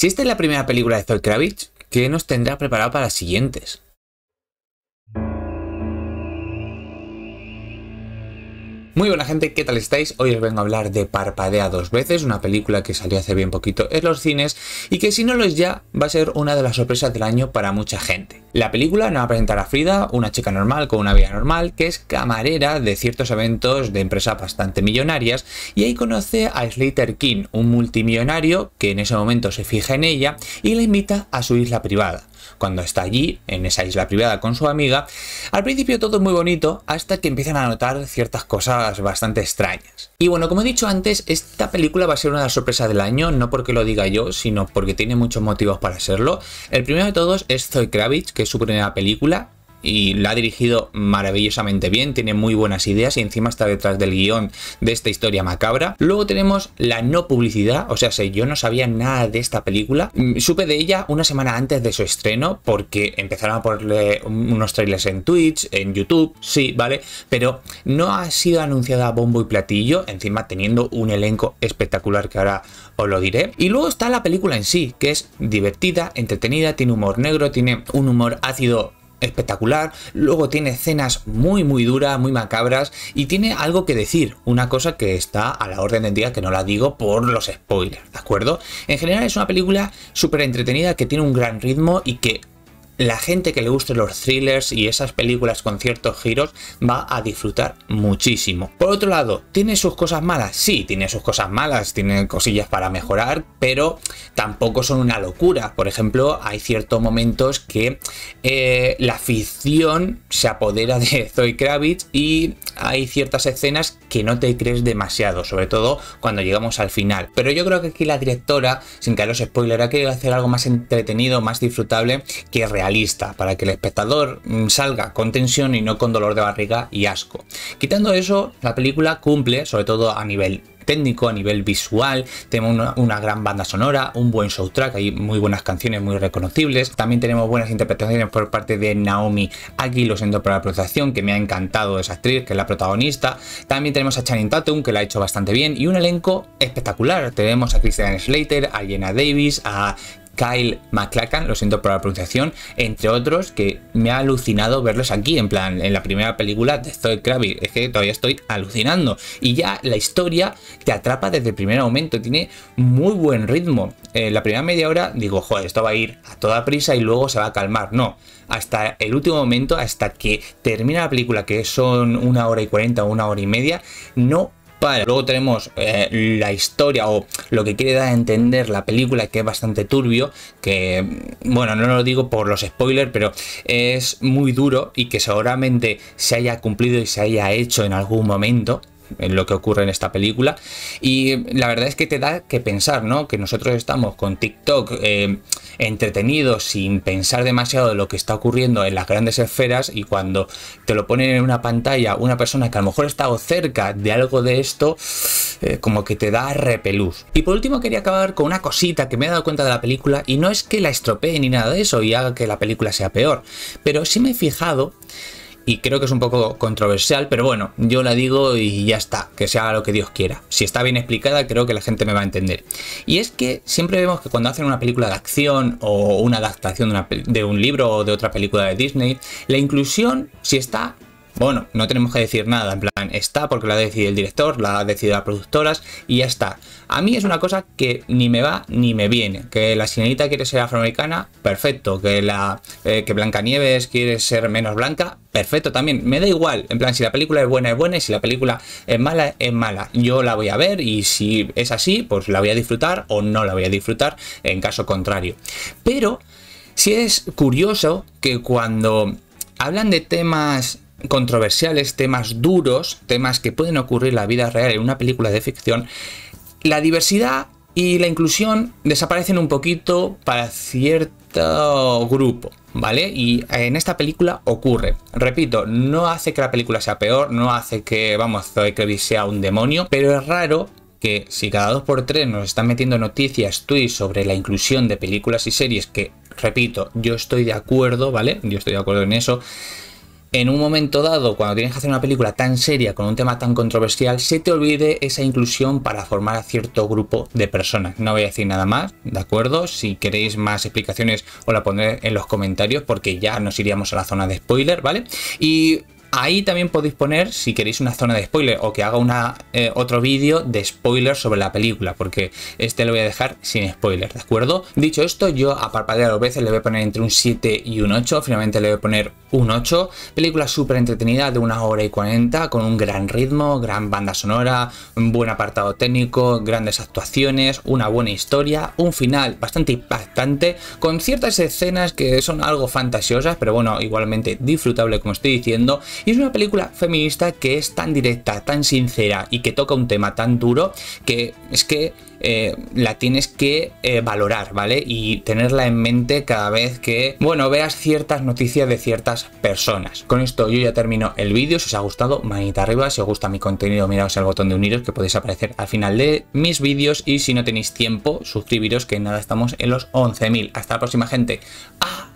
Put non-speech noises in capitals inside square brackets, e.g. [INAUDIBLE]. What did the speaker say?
Si esta es la primera película de Zoe Kravitz, ¿qué nos tendrá preparado para las siguientes? Muy buena gente, ¿qué tal estáis? Hoy os vengo a hablar de Parpadea dos veces, una película que salió hace bien poquito en los cines y que si no lo es ya va a ser una de las sorpresas del año para mucha gente. La película nos va a presentar a Frida, una chica normal con una vida normal, que es camarera de ciertos eventos de empresas bastante millonarias y ahí conoce a Slater King, un multimillonario que en ese momento se fija en ella y la invita a su isla privada cuando está allí, en esa isla privada con su amiga. Al principio todo es muy bonito, hasta que empiezan a notar ciertas cosas bastante extrañas. Y bueno, como he dicho antes, esta película va a ser una de las sorpresas del año, no porque lo diga yo, sino porque tiene muchos motivos para serlo. El primero de todos es Zoe Kravitz, que es su primera película, y la ha dirigido maravillosamente bien, tiene muy buenas ideas y encima está detrás del guión de esta historia macabra. Luego tenemos la no publicidad, o sea, yo no sabía nada de esta película, mm, supe de ella una semana antes de su estreno porque empezaron a ponerle unos trailers en Twitch, en YouTube, sí, ¿vale? Pero no ha sido anunciada a bombo y platillo, encima teniendo un elenco espectacular que ahora os lo diré. Y luego está la película en sí, que es divertida, entretenida, tiene humor negro, tiene un humor ácido espectacular, luego tiene escenas muy muy duras, muy macabras y tiene algo que decir, una cosa que está a la orden del día que no la digo por los spoilers, ¿de acuerdo? En general es una película súper entretenida que tiene un gran ritmo y que la gente que le guste los thrillers y esas películas con ciertos giros va a disfrutar muchísimo. Por otro lado, ¿tiene sus cosas malas? Sí, tiene sus cosas malas, tiene cosillas para mejorar, pero tampoco son una locura. Por ejemplo, hay ciertos momentos que eh, la ficción se apodera de [LAUGHS] Zoe Kravitz y hay ciertas escenas que no te crees demasiado, sobre todo cuando llegamos al final. Pero yo creo que aquí la directora, sin caer los spoilers, ha querido hacer algo más entretenido, más disfrutable que realmente lista para que el espectador mm, salga con tensión y no con dolor de barriga y asco. Quitando eso, la película cumple, sobre todo a nivel técnico, a nivel visual, tenemos una, gran banda sonora, un buen soundtrack, hay muy buenas canciones muy reconocibles, también tenemos buenas interpretaciones por parte de Naomi aquí lo siento por la pronunciación, que me ha encantado esa actriz, que es la protagonista, también tenemos a Channing Tatum, que la ha hecho bastante bien, y un elenco espectacular, tenemos a Christian Slater, a Jenna Davis, a Kyle MacLachlan, lo siento por la pronunciación, entre otros, que me ha alucinado verlos aquí, en plan, en la primera película de Zoe Kravitz, es que todavía estoy alucinando. Y ya la historia te atrapa desde el primer momento, tiene muy buen ritmo. En eh, la primera media hora digo, joder, esto va a ir a toda prisa y luego se va a calmar. No, hasta el último momento, hasta que termina la película, que son una hora y cuarenta o una hora y media, no Luego tenemos eh, la historia o lo que quiere dar a entender la película, que es bastante turbio, que, bueno, no lo digo por los spoilers, pero es muy duro y que seguramente se haya cumplido y se haya hecho en algún momento en lo que ocurre en esta película. Y la verdad es que te da que pensar, ¿no? Que nosotros estamos con TikTok eh, entretenidos sin pensar demasiado de lo que está ocurriendo en las grandes esferas y cuando te lo ponen en una pantalla una persona que a lo mejor ha estado cerca de algo de esto, eh, como que te da repelús. Y por último quería acabar con una cosita que me he dado cuenta de la película y no es que la estropee ni nada de eso y haga que la película sea peor, pero sí me he fijado y creo que es un poco controversial, pero bueno, yo la digo y ya está, que se haga lo que Dios quiera. Si está bien explicada, creo que la gente me va a entender. Y es que siempre vemos que cuando hacen una película de acción o una adaptación de, de un libro o de otra película de Disney, la inclusión, si está bueno, no tenemos que decir nada, en plan, está porque la ha decidido el director, la ha decidido las productoras y ya está. A mí es una cosa que ni me va ni me viene. Que la sirenita quiere ser afroamericana, perfecto. Que la eh, Blancanieves quiere ser menos blanca, perfecto también. Me da igual, en plan, si la película es buena, es buena y si la película es mala, es mala. Yo la voy a ver y si es así, pues la voy a disfrutar o no la voy a disfrutar en caso contrario. Pero si sí es curioso que cuando hablan de temas controversiales, temas duros, temas que pueden ocurrir en la vida real en una película de ficción, la diversidad y la inclusión desaparecen un poquito para cierto grupo, ¿vale? Y en esta película ocurre. Repito, no hace que la película sea peor, no hace que, vamos, Zoe sea un demonio, pero es raro que si cada dos por tres nos están metiendo noticias, tweets sobre la inclusión de películas y series, que, repito, yo estoy de acuerdo, ¿vale? Yo estoy de acuerdo en eso en un momento dado, cuando tienes que hacer una película tan seria con un tema tan controversial, se te olvide esa inclusión para formar a cierto grupo de personas. No voy a decir nada más, ¿de acuerdo? Si queréis más explicaciones os la pondré en los comentarios porque ya nos iríamos a la zona de spoiler, ¿vale? Y Ahí también podéis poner, si queréis una zona de spoiler o que haga una, eh, otro vídeo de spoiler sobre la película, porque este lo voy a dejar sin spoiler, ¿de acuerdo? Dicho esto, yo a parpadear dos veces le voy a poner entre un 7 y un 8, finalmente le voy a poner un 8. Película súper entretenida de una hora y 40, con un gran ritmo, gran banda sonora, un buen apartado técnico, grandes actuaciones, una buena historia, un final bastante impactante, con ciertas escenas que son algo fantasiosas, pero bueno, igualmente disfrutable como estoy diciendo y es una película feminista que es tan directa, tan sincera y que toca un tema tan duro que es que eh, la tienes que eh, valorar, ¿vale? Y tenerla en mente cada vez que, bueno, veas ciertas noticias de ciertas personas. Con esto yo ya termino el vídeo. Si os ha gustado, manita arriba. Si os gusta mi contenido, miraos el botón de uniros que podéis aparecer al final de mis vídeos. Y si no tenéis tiempo, suscribiros que nada, estamos en los 11.000. Hasta la próxima, gente. ¡Ah!